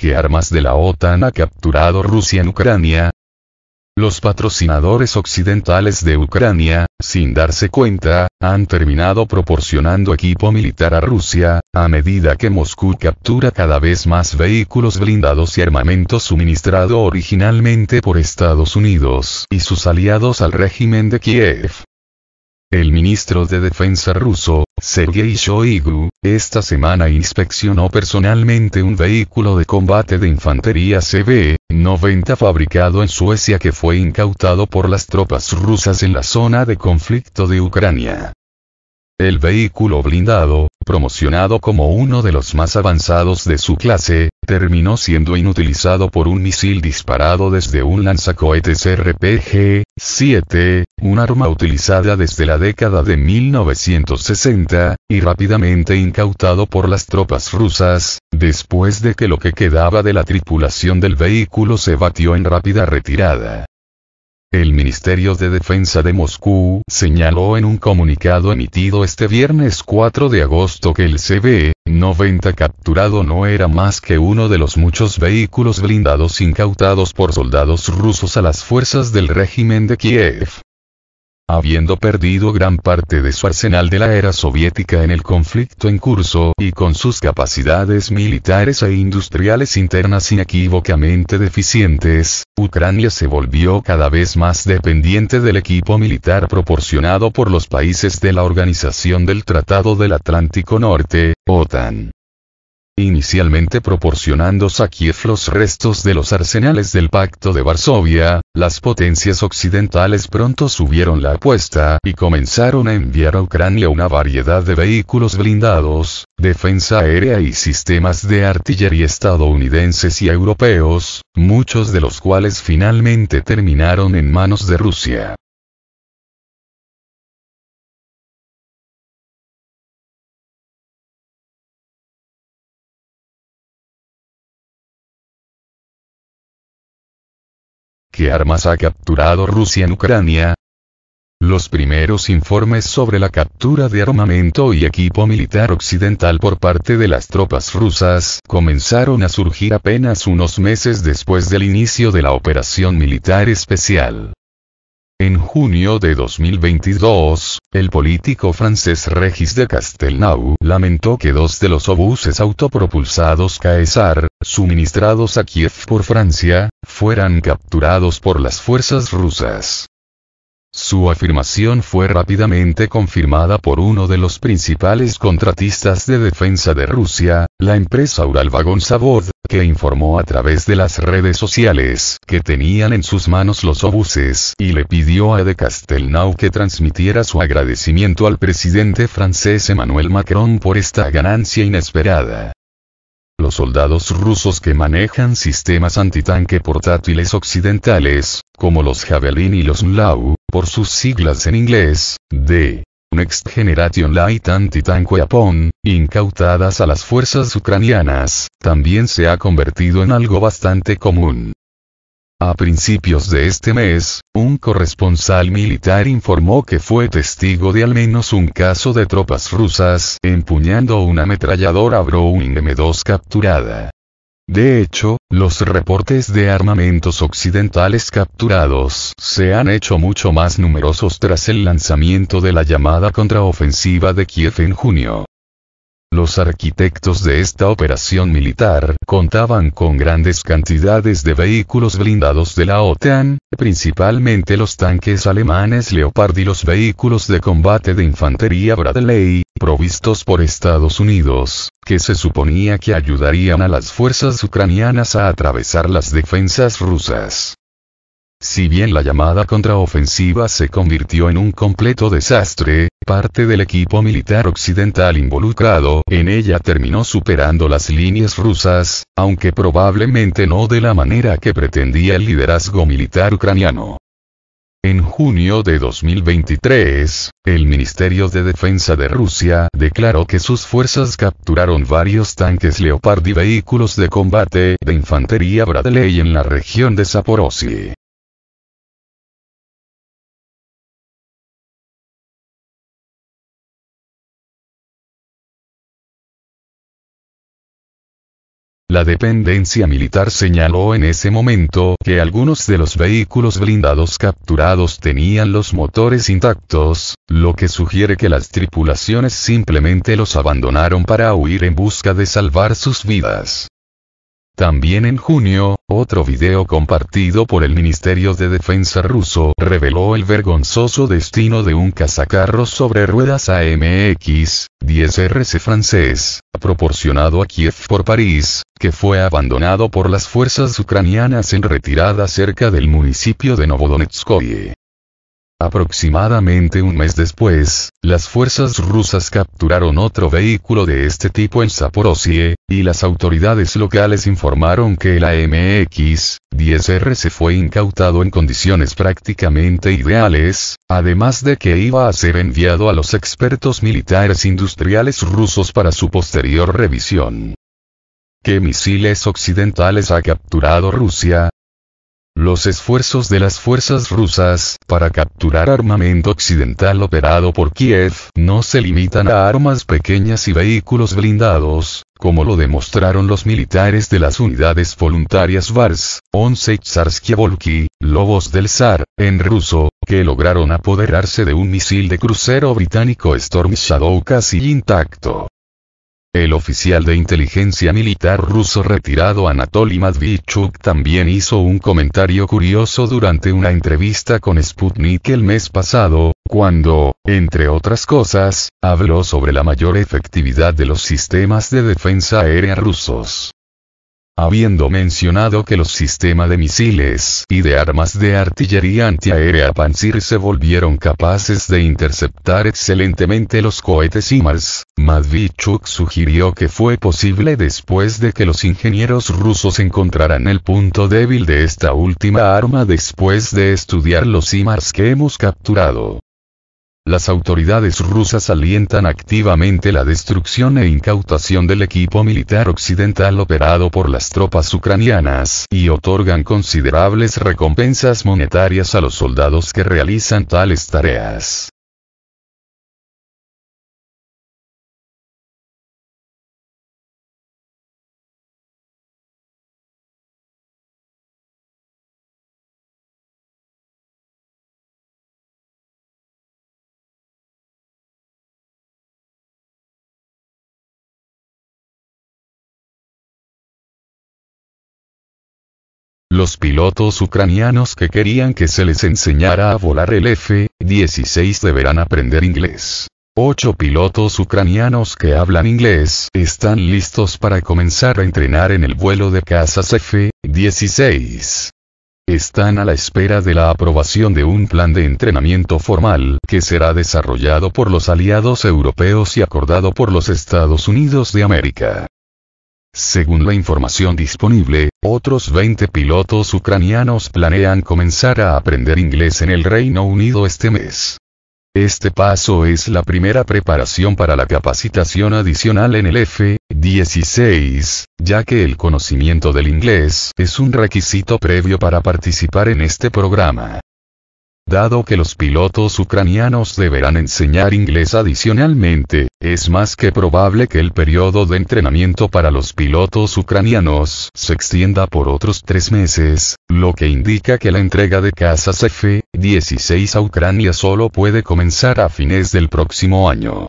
¿Qué armas de la OTAN ha capturado Rusia en Ucrania? Los patrocinadores occidentales de Ucrania, sin darse cuenta, han terminado proporcionando equipo militar a Rusia, a medida que Moscú captura cada vez más vehículos blindados y armamento suministrado originalmente por Estados Unidos y sus aliados al régimen de Kiev. El ministro de Defensa ruso, Sergei Shoigu, esta semana inspeccionó personalmente un vehículo de combate de infantería CB-90 fabricado en Suecia que fue incautado por las tropas rusas en la zona de conflicto de Ucrania. El vehículo blindado, promocionado como uno de los más avanzados de su clase, terminó siendo inutilizado por un misil disparado desde un lanzacohetes RPG-7, un arma utilizada desde la década de 1960, y rápidamente incautado por las tropas rusas, después de que lo que quedaba de la tripulación del vehículo se batió en rápida retirada. El Ministerio de Defensa de Moscú señaló en un comunicado emitido este viernes 4 de agosto que el CB-90 e capturado no era más que uno de los muchos vehículos blindados incautados por soldados rusos a las fuerzas del régimen de Kiev habiendo perdido gran parte de su arsenal de la era soviética en el conflicto en curso y con sus capacidades militares e industriales internas inequívocamente deficientes, Ucrania se volvió cada vez más dependiente del equipo militar proporcionado por los países de la Organización del Tratado del Atlántico Norte, OTAN inicialmente proporcionando a los restos de los arsenales del Pacto de Varsovia, las potencias occidentales pronto subieron la apuesta y comenzaron a enviar a Ucrania una variedad de vehículos blindados, defensa aérea y sistemas de artillería estadounidenses y europeos, muchos de los cuales finalmente terminaron en manos de Rusia. ¿Qué armas ha capturado Rusia en Ucrania? Los primeros informes sobre la captura de armamento y equipo militar occidental por parte de las tropas rusas comenzaron a surgir apenas unos meses después del inicio de la operación militar especial. En junio de 2022, el político francés Regis de Castelnau lamentó que dos de los obuses autopropulsados Caesar, suministrados a Kiev por Francia, fueran capturados por las fuerzas rusas. Su afirmación fue rápidamente confirmada por uno de los principales contratistas de defensa de Rusia, la empresa Uralvagón Sabod, que informó a través de las redes sociales que tenían en sus manos los obuses y le pidió a De Castelnau que transmitiera su agradecimiento al presidente francés Emmanuel Macron por esta ganancia inesperada. Los soldados rusos que manejan sistemas antitanque portátiles occidentales, como los Javelin y los Mlau, por sus siglas en inglés, de Next Generation Light Anti-Tank incautadas a las fuerzas ucranianas, también se ha convertido en algo bastante común. A principios de este mes, un corresponsal militar informó que fue testigo de al menos un caso de tropas rusas empuñando una ametralladora Browning M2 capturada. De hecho, los reportes de armamentos occidentales capturados se han hecho mucho más numerosos tras el lanzamiento de la llamada contraofensiva de Kiev en junio. Los arquitectos de esta operación militar contaban con grandes cantidades de vehículos blindados de la OTAN, principalmente los tanques alemanes Leopard y los vehículos de combate de infantería Bradley, provistos por Estados Unidos, que se suponía que ayudarían a las fuerzas ucranianas a atravesar las defensas rusas. Si bien la llamada contraofensiva se convirtió en un completo desastre, parte del equipo militar occidental involucrado en ella terminó superando las líneas rusas, aunque probablemente no de la manera que pretendía el liderazgo militar ucraniano. En junio de 2023, el Ministerio de Defensa de Rusia declaró que sus fuerzas capturaron varios tanques Leopard y vehículos de combate de infantería Bradley en la región de Zaporozhye. La dependencia militar señaló en ese momento que algunos de los vehículos blindados capturados tenían los motores intactos, lo que sugiere que las tripulaciones simplemente los abandonaron para huir en busca de salvar sus vidas. También en junio, otro video compartido por el Ministerio de Defensa ruso reveló el vergonzoso destino de un cazacarro sobre ruedas AMX-10RC francés, proporcionado a Kiev por París, que fue abandonado por las fuerzas ucranianas en retirada cerca del municipio de Novodonetskoye. Aproximadamente un mes después, las fuerzas rusas capturaron otro vehículo de este tipo en Zaporozhye, y las autoridades locales informaron que el AMX-10R se fue incautado en condiciones prácticamente ideales, además de que iba a ser enviado a los expertos militares industriales rusos para su posterior revisión. ¿Qué misiles occidentales ha capturado Rusia? Los esfuerzos de las fuerzas rusas para capturar armamento occidental operado por Kiev no se limitan a armas pequeñas y vehículos blindados, como lo demostraron los militares de las unidades voluntarias VARS, 11 Tsarskia Lobos del Zar, en ruso, que lograron apoderarse de un misil de crucero británico Storm Shadow casi intacto. El oficial de inteligencia militar ruso retirado Anatoly Matvichuk también hizo un comentario curioso durante una entrevista con Sputnik el mes pasado, cuando, entre otras cosas, habló sobre la mayor efectividad de los sistemas de defensa aérea rusos habiendo mencionado que los sistemas de misiles y de armas de artillería antiaérea Pantsir se volvieron capaces de interceptar excelentemente los cohetes IMARS, Madvichuk sugirió que fue posible después de que los ingenieros rusos encontraran el punto débil de esta última arma después de estudiar los IMARS que hemos capturado. Las autoridades rusas alientan activamente la destrucción e incautación del equipo militar occidental operado por las tropas ucranianas y otorgan considerables recompensas monetarias a los soldados que realizan tales tareas. Los pilotos ucranianos que querían que se les enseñara a volar el F-16 deberán aprender inglés. Ocho pilotos ucranianos que hablan inglés están listos para comenzar a entrenar en el vuelo de casas F-16. Están a la espera de la aprobación de un plan de entrenamiento formal que será desarrollado por los aliados europeos y acordado por los Estados Unidos de América. Según la información disponible, otros 20 pilotos ucranianos planean comenzar a aprender inglés en el Reino Unido este mes. Este paso es la primera preparación para la capacitación adicional en el F-16, ya que el conocimiento del inglés es un requisito previo para participar en este programa. Dado que los pilotos ucranianos deberán enseñar inglés adicionalmente, es más que probable que el periodo de entrenamiento para los pilotos ucranianos se extienda por otros tres meses, lo que indica que la entrega de casas F-16 a Ucrania solo puede comenzar a fines del próximo año.